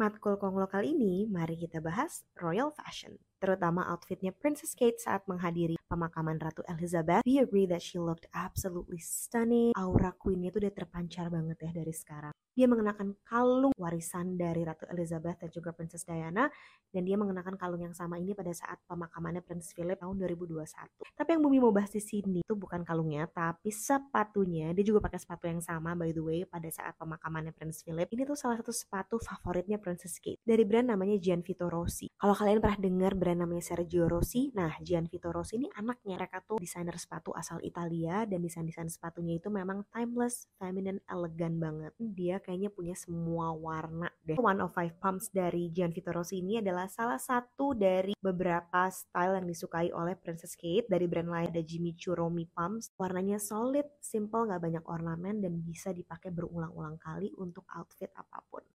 Matkul konglokal lokal ini, mari kita bahas Royal Fashion terutama outfitnya Princess Kate saat menghadiri pemakaman Ratu Elizabeth. We agree that she looked absolutely stunning. Aura queennya tuh udah terpancar banget ya dari sekarang. Dia mengenakan kalung warisan dari Ratu Elizabeth dan juga Princess Diana dan dia mengenakan kalung yang sama ini pada saat pemakamannya Prince Philip tahun 2021. Tapi yang Bumi mau bahas di sini itu bukan kalungnya tapi sepatunya. Dia juga pakai sepatu yang sama by the way pada saat pemakamannya Prince Philip. Ini tuh salah satu sepatu favoritnya Princess Kate dari brand namanya Gianvito Rossi. Kalau kalian pernah dengar brand brand namanya Sergio Rossi. Nah, Gianvito Rossi ini anaknya. Mereka tuh desainer sepatu asal Italia dan desain-desain sepatunya itu memang timeless, feminine, elegan banget. Dia kayaknya punya semua warna deh. One of Five Pumps dari Gianvito Rossi ini adalah salah satu dari beberapa style yang disukai oleh Princess Kate. Dari brand lain ada Jimmy Choo Romy Pumps. Warnanya solid, simple, nggak banyak ornamen dan bisa dipakai berulang-ulang kali untuk outfit apapun.